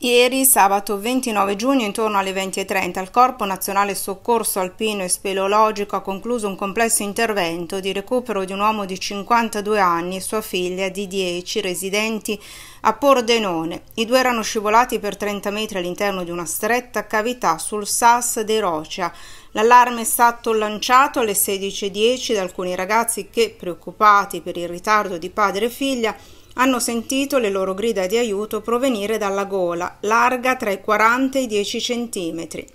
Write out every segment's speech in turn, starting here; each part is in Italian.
Ieri, sabato 29 giugno, intorno alle 20.30, il Corpo Nazionale Soccorso Alpino e Speleologico ha concluso un complesso intervento di recupero di un uomo di 52 anni e sua figlia di 10, residenti a Pordenone. I due erano scivolati per 30 metri all'interno di una stretta cavità sul Sas de Rocia. L'allarme è stato lanciato alle 16.10 da alcuni ragazzi che, preoccupati per il ritardo di padre e figlia, hanno sentito le loro grida di aiuto provenire dalla gola, larga tra i 40 e i 10 centimetri.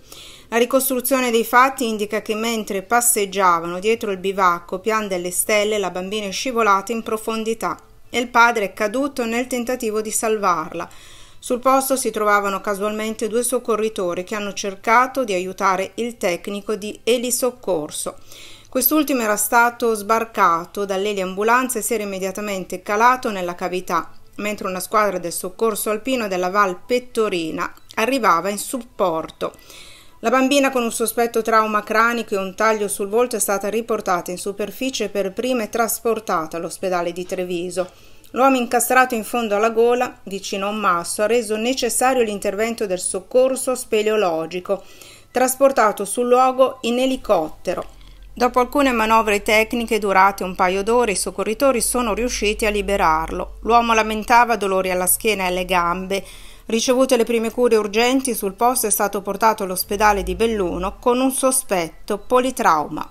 La ricostruzione dei fatti indica che mentre passeggiavano dietro il bivacco, pian delle stelle, la bambina è scivolata in profondità e il padre è caduto nel tentativo di salvarla. Sul posto si trovavano casualmente due soccorritori che hanno cercato di aiutare il tecnico di elisoccorso. Quest'ultimo era stato sbarcato dall'eli ambulanza e si era immediatamente calato nella cavità, mentre una squadra del soccorso alpino della Val Pettorina arrivava in supporto. La bambina con un sospetto trauma cranico e un taglio sul volto è stata riportata in superficie per prima e trasportata all'ospedale di Treviso. L'uomo incastrato in fondo alla gola, vicino a un masso, ha reso necessario l'intervento del soccorso speleologico, trasportato sul luogo in elicottero. Dopo alcune manovre tecniche durate un paio d'ore, i soccorritori sono riusciti a liberarlo. L'uomo lamentava dolori alla schiena e alle gambe. Ricevute le prime cure urgenti, sul posto è stato portato all'ospedale di Belluno con un sospetto politrauma.